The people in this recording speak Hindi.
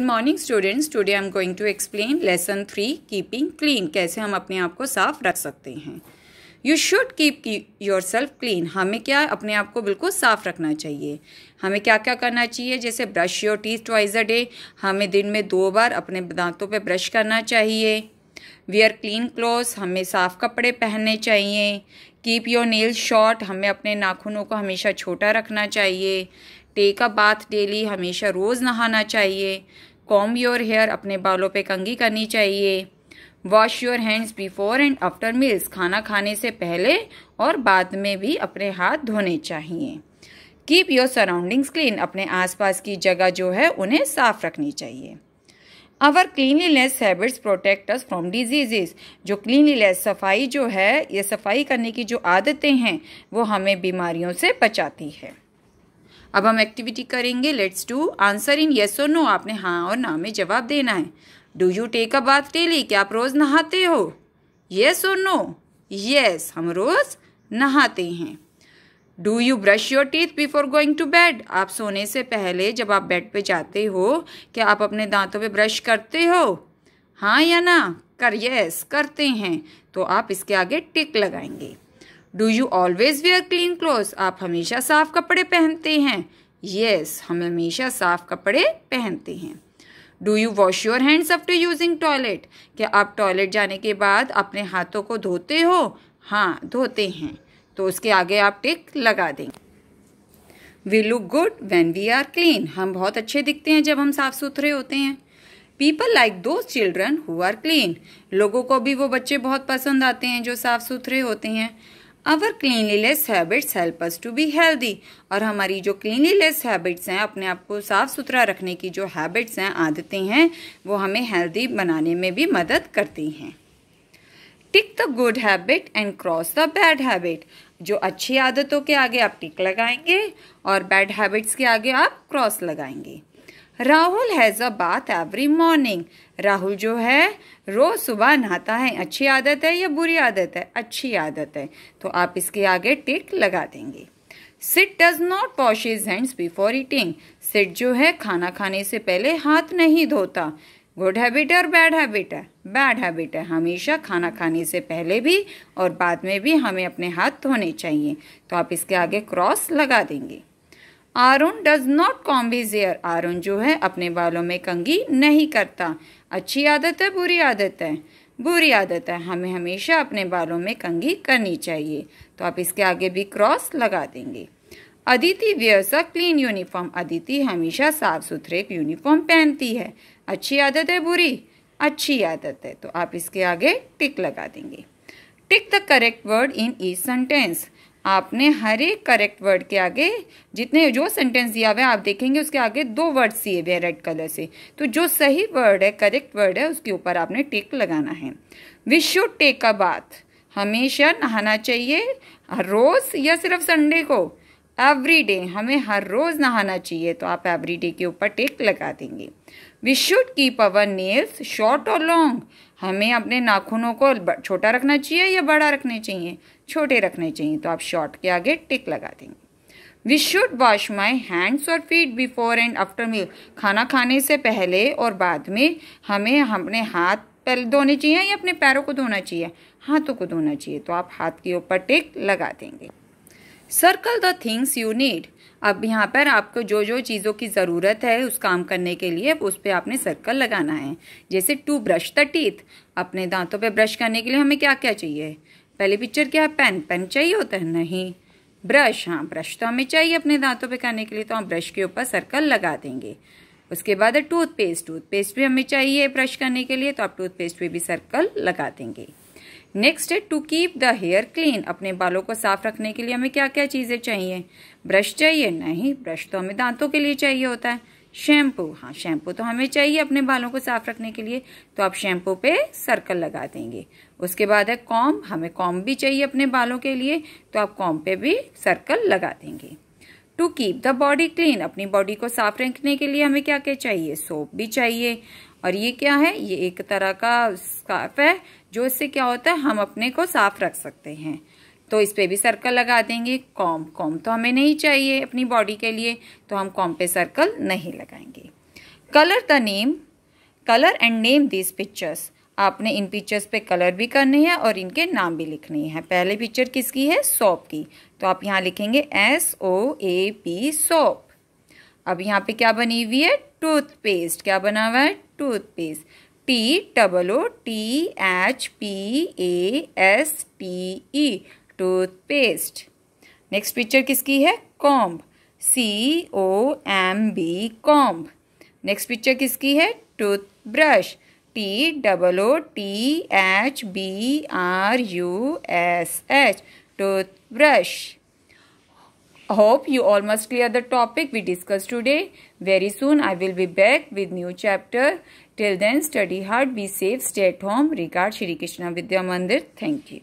good morning students today I am going to explain lesson three keeping clean कैसे हम अपने आप को साफ रख सकते हैं you should keep yourself clean हमें क्या अपने आप को बिल्कुल साफ रखना चाहिए हमें क्या क्या करना चाहिए जैसे brush your teeth twice a day हमें दिन में दो बार अपने दांतों पे ब्रश करना चाहिए वियर क्लीन क्लोथ हमें साफ़ कपड़े पहनने चाहिए कीप योर नेल शॉर्ट हमें अपने नाखूनों को हमेशा छोटा रखना चाहिए टेक अ बाथ डेली हमेशा रोज़ नहाना चाहिए कॉम योर हेयर अपने बालों पे कंगी करनी चाहिए wash your hands before and after meals खाना खाने से पहले और बाद में भी अपने हाथ धोने चाहिए कीप योर सराउंडिंग्स क्लीन अपने आसपास की जगह जो है उन्हें साफ रखनी चाहिए our cleanliness habits protect us from diseases जो क्लीनलीनेस सफाई जो है ये सफाई करने की जो आदतें हैं वो हमें बीमारियों से बचाती है अब हम एक्टिविटी करेंगे let's do answer in yes और नो आपने हाँ और ना में जवाब देना है do you take a bath daily क्या आप रोज़ नहाते हो येस और नो येस हम रोज़ नहाते हैं do you brush your teeth before going to bed आप सोने से पहले जब आप बेड पे जाते हो क्या आप अपने दांतों पे ब्रश करते हो हाँ या ना कर यस करते हैं तो आप इसके आगे टिक लगाएंगे do you always wear clean cloth आप हमेशा साफ कपड़े पहनते हैं यस yes, हम हमेशा साफ कपड़े पहनते हैं do you wash your hands after using toilet क्या आप टॉयलेट जाने के बाद अपने हाथों को धोते हो हाँ धोते हैं तो उसके आगे आप टिक लगा दें we look good when we are clean हम बहुत अच्छे दिखते हैं जब हम साफ सुथरे होते हैं people like those children who are clean लोगों को भी वो बच्चे बहुत पसंद आते हैं जो साफ सुथरे होते हैं our cleanliness habits help us to be healthy और हमारी जो क्लीनलीनेस हैबिट्स हैं अपने आप को साफ़ सुथरा रखने की जो हैबिट्स हैं आदतें हैं वो हमें हेल्दी बनाने में भी मदद करती हैं tick the good habit and cross the bad habit जो अच्छी आदतों के आगे आप टिक लगाएंगे और बैड हैबिट्स के आगे आप क्रॉस लगाएंगे Rahul has a bath every morning Rahul जो है रोज़ सुबह नहाता है अच्छी आदत है या बुरी आदत है अच्छी आदत है तो आप इसके आगे टिक लगा देंगे Sid does not wash his hands before eating Sid जो है खाना खाने से पहले हाथ नहीं धोता गुड हैबिट है और बैड हैबिट है बैड हैबिट है हमेशा खाना खाने से पहले भी और बाद में भी हमें अपने हाथ धोने चाहिए तो आप इसके आगे क्रॉस लगा देंगे Arun does not comb his hair Arun जो है अपने बालों में कंगी नहीं करता अच्छी आदत है बुरी आदत है बुरी आदत है हमें हमेशा अपने बालों में कंगी करनी चाहिए तो आप इसके आगे भी क्रॉस लगा देंगे Aditi wears a clean uniform Aditi हमेशा साफ सुथरे यूनिफॉर्म पहनती है अच्छी आदत है बुरी अच्छी आदत है तो आप इसके आगे टिक लगा देंगे tick the correct word in the sentence आपने हर एक करेक्ट वर्ड के आगे जितने जो सेंटेंस दिया हुआ है आप देखेंगे उसके आगे दो वर्ड दिए हुए हैं रेड कलर से तो जो सही वर्ड है करेक्ट वर्ड है उसके ऊपर आपने टेक लगाना है we should take a bath हमेशा नहाना चाहिए रोज़ या सिर्फ संडे को एवरी डे हमें हर रोज़ नहाना चाहिए तो आप एवरी डे के ऊपर टेक लगा देंगे we should keep our nails short और लॉन्ग हमें अपने नाखूनों को छोटा रखना चाहिए या बड़ा रखने चाहिए छोटे रखने चाहिए तो आप शॉर्ट के आगे टिक लगा देंगे we should wash my hands और feet before and after meal खाना खाने से पहले और बाद में हमें अपने हाथ पहले धोने चाहिए या अपने पैरों को धोना चाहिए हाथों को धोना चाहिए तो आप हाथ के ऊपर टिक लगा देंगे circle the things you need अब यहाँ पर आपको जो जो चीज़ों की ज़रूरत है उस काम करने के लिए उस पर आपने सर्कल लगाना है जैसे टू ब्रश द टीथ अपने दांतों पे ब्रश करने के लिए हमें क्या क्या चाहिए पहले पिक्चर क्या है पेन पेन चाहिए होता है नहीं ब्रश हाँ ब्रश तो हमें चाहिए अपने दांतों पे करने के लिए तो हम ब्रश के ऊपर सर्कल लगा देंगे उसके बाद टूथपेस्ट टूथपेस्ट भी हमें चाहिए ब्रश करने के लिए तो आप टूथपेस्ट पर भी सर्कल लगा देंगे next to keep the hair clean अपने बालों को साफ रखने के लिए हमें क्या क्या चीज़ें चाहिए ब्रश चाहिए नहीं ब्रश तो हमें दांतों के लिए चाहिए होता है शैम्पू हाँ शैम्पू तो हमें चाहिए अपने बालों को साफ रखने के लिए तो आप शैम्पू पे सर्कल लगा देंगे उसके बाद है कॉम हमें कॉम भी चाहिए अपने बालों के लिए तो आप कॉम पे भी सर्कल लगा देंगे to keep the body clean अपनी बॉडी को साफ रखने के लिए हमें क्या क्या चाहिए सोप भी चाहिए और ये क्या है ये एक तरह का स्काफ है जो इससे क्या होता है हम अपने को साफ रख सकते हैं तो इस पे भी सर्कल लगा देंगे कॉम कॉम तो हमें नहीं चाहिए अपनी बॉडी के लिए तो हम कॉम पे सर्कल नहीं लगाएंगे colour the name colour and name this pictures आपने इन पिक्चर्स पे कलर भी करने हैं और इनके नाम भी लिखने हैं पहले पिक्चर किसकी है सॉप की तो आप यहाँ लिखेंगे S O A P soap अब यहाँ पे क्या बनी हुई है टूथपेस्ट क्या बना हुआ है toothpaste T double O T H P A S T E toothpaste next picture किसकी है comb C O M B comb next picture किसकी है toothbrush T double O T H B R U S H toothbrush hope you almost clear the topic we discuss today very soon I will be back with new chapter till then study hard be safe stay home regard Shri Krishna Vidya Mandir thank you